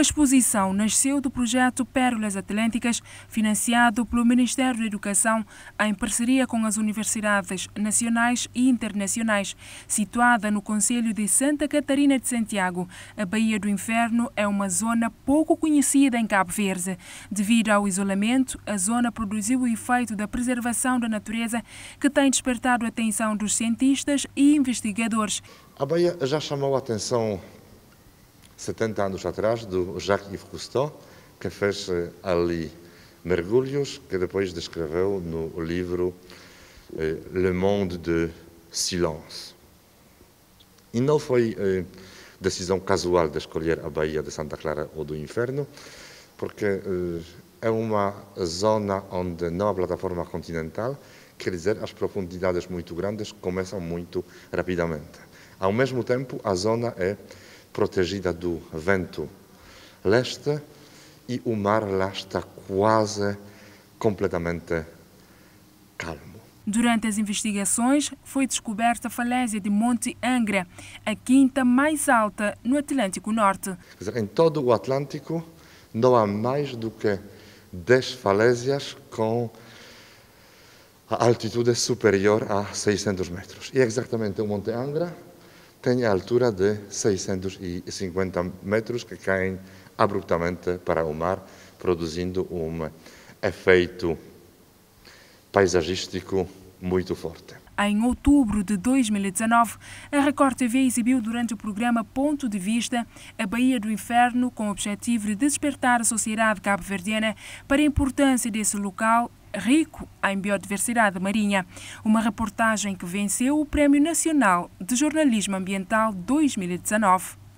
A exposição nasceu do projeto Pérolas Atlânticas, financiado pelo Ministério da Educação em parceria com as universidades nacionais e internacionais, situada no Conselho de Santa Catarina de Santiago. A Baía do Inferno é uma zona pouco conhecida em Cabo Verde. Devido ao isolamento, a zona produziu o efeito da preservação da natureza que tem despertado a atenção dos cientistas e investigadores. A Baía já chamou a atenção 70 anos atrás, do Jacques-Yves Cousteau, que fez eh, ali mergulhos, que depois descreveu no livro eh, Le Monde de Silence. E não foi eh, decisão casual de escolher a Baía de Santa Clara ou do Inferno, porque é uma zona onde não há plataforma continental, quer dizer, as profundidades muito grandes começam muito rapidamente. Ao mesmo tempo, a zona é protegida do vento leste e o mar lá está quase completamente calmo. Durante as investigações, foi descoberta a falésia de Monte Angra, a quinta mais alta no Atlântico Norte. Dizer, em todo o Atlântico, não há mais do que 10 falésias com altitude superior a 600 metros. E é exatamente o Monte Angra tem a altura de 650 metros que caem abruptamente para o mar, produzindo um efeito paisagístico muito forte. Em outubro de 2019, a Record TV exibiu durante o programa Ponto de Vista a Baía do Inferno com o objetivo de despertar a sociedade cabo-verdiana para a importância desse local rico em biodiversidade marinha. Uma reportagem que venceu o Prémio Nacional de Jornalismo Ambiental 2019.